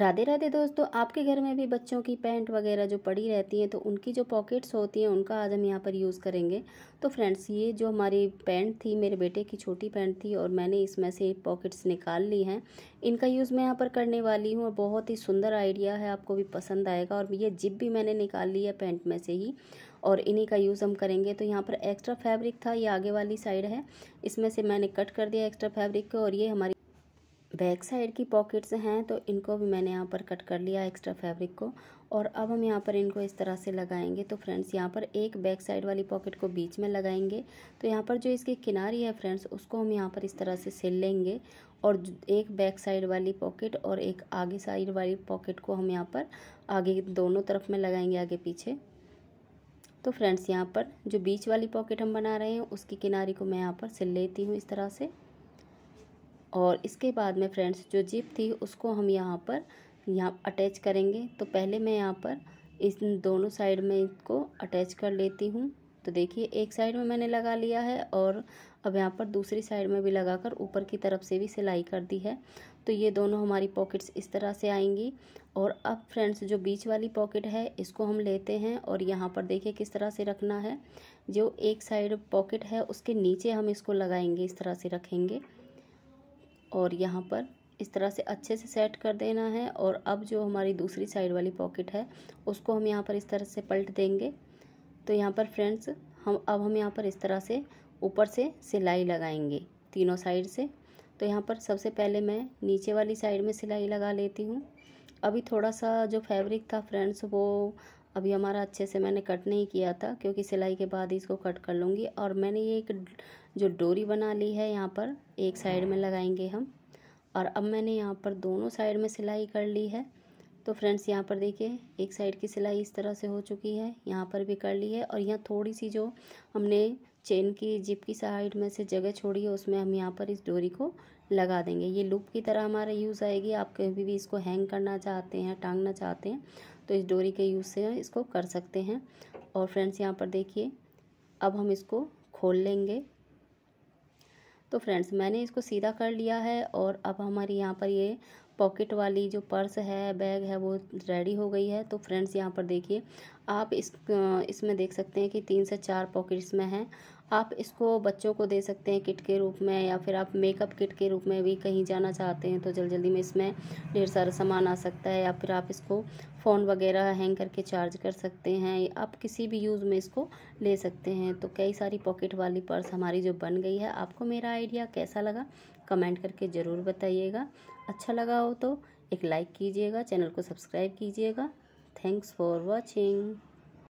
राधे राधे दोस्तों आपके घर में भी बच्चों की पैंट वगैरह जो पड़ी रहती हैं तो उनकी जो पॉकेट्स होती हैं उनका आज हम यहाँ पर यूज़ करेंगे तो फ्रेंड्स ये जो हमारी पैंट थी मेरे बेटे की छोटी पैंट थी और मैंने इसमें से पॉकेट्स निकाल ली हैं इनका यूज़ मैं यहाँ पर करने वाली हूँ और बहुत ही सुंदर आइडिया है आपको भी पसंद आएगा और ये जिप भी मैंने निकाल ली है पैंट में से ही और इन्हीं का यूज़ हम करेंगे तो यहाँ पर एक्स्ट्रा फैब्रिक था ये आगे वाली साइड है इसमें से मैंने कट कर दिया एक्स्ट्रा फैब्रिक को और ये हमारी बैक साइड की पॉकेट्स हैं तो इनको भी मैंने यहाँ पर कट कर लिया एक्स्ट्रा फैब्रिक को और अब हम यहाँ पर इनको इस तरह से लगाएंगे तो फ्रेंड्स यहाँ पर एक बैक साइड वाली पॉकेट को बीच में लगाएंगे तो यहाँ पर जो इसकी किनारी है फ्रेंड्स उसको हम यहाँ पर इस तरह से सिल लेंगे और एक बैक साइड वाली पॉकेट और एक आगे साइड वाली पॉकेट को हम यहाँ पर आगे दोनों तरफ में लगाएंगे आगे पीछे तो फ्रेंड्स यहाँ पर जो बीच वाली पॉकेट हम बना रहे हैं उसकी किनारी को मैं यहाँ पर सिल लेती हूँ इस तरह से और इसके बाद में फ्रेंड्स जो जिप थी उसको हम यहाँ पर यहाँ अटैच करेंगे तो पहले मैं यहाँ पर इस दोनों साइड में इसको अटैच कर लेती हूँ तो देखिए एक साइड में मैंने लगा लिया है और अब यहाँ पर दूसरी साइड में भी लगाकर ऊपर की तरफ से भी सिलाई कर दी है तो ये दोनों हमारी पॉकेट्स इस तरह से आएंगी और अब फ्रेंड्स जो बीच वाली पॉकेट है इसको हम लेते हैं और यहाँ पर देखिए किस तरह से रखना है जो एक साइड पॉकेट है उसके नीचे हम इसको लगाएंगे इस तरह से रखेंगे और यहाँ पर इस तरह से अच्छे से सेट कर देना है और अब जो हमारी दूसरी साइड वाली पॉकेट है उसको हम यहाँ पर इस तरह से पलट देंगे तो यहाँ पर फ्रेंड्स हम अब हम यहाँ पर इस तरह से ऊपर से सिलाई लगाएंगे तीनों साइड से तो यहाँ पर सबसे पहले मैं नीचे वाली साइड में सिलाई लगा लेती हूँ अभी थोड़ा सा जो फैब्रिक था फ्रेंड्स वो अभी हमारा अच्छे से मैंने कट नहीं किया था क्योंकि सिलाई के बाद ही इसको कट कर लूँगी और मैंने ये एक जो डोरी बना ली है यहाँ पर एक साइड में लगाएंगे हम और अब मैंने यहाँ पर दोनों साइड में सिलाई कर ली है तो फ्रेंड्स यहाँ पर देखिए एक साइड की सिलाई इस तरह से हो चुकी है यहाँ पर भी कर ली है और यहाँ थोड़ी सी जो हमने चेन की जिप की साइड में से जगह छोड़ी है उसमें हम यहाँ पर इस डोरी को लगा देंगे ये लूप की तरह हमारा यूज़ आएगी आप कभी भी इसको हैंग करना चाहते हैं टांगना चाहते हैं तो इस डोरी के यूज़ से इसको कर सकते हैं और फ्रेंड्स यहाँ पर देखिए अब हम इसको खोल लेंगे तो फ्रेंड्स मैंने इसको सीधा कर लिया है और अब हमारी यहाँ पर ये पॉकेट वाली जो पर्स है बैग है वो रेडी हो गई है तो फ्रेंड्स यहाँ पर देखिए आप इस इसमें देख सकते हैं कि तीन से चार पॉकेट्स में हैं आप इसको बच्चों को दे सकते हैं किट के रूप में या फिर आप मेकअप किट के रूप में भी कहीं जाना चाहते हैं तो जल्दी जल्दी में इसमें ढेर सारा सामान आ सकता है या फिर आप इसको फ़ोन वगैरह हैंग करके चार्ज कर सकते हैं आप किसी भी यूज़ में इसको ले सकते हैं तो कई सारी पॉकेट वाली पर्स हमारी जो बन गई है आपको मेरा आइडिया कैसा लगा कमेंट करके ज़रूर बताइएगा अच्छा लगा हो तो एक लाइक कीजिएगा चैनल को सब्सक्राइब कीजिएगा थैंक्स फॉर वॉचिंग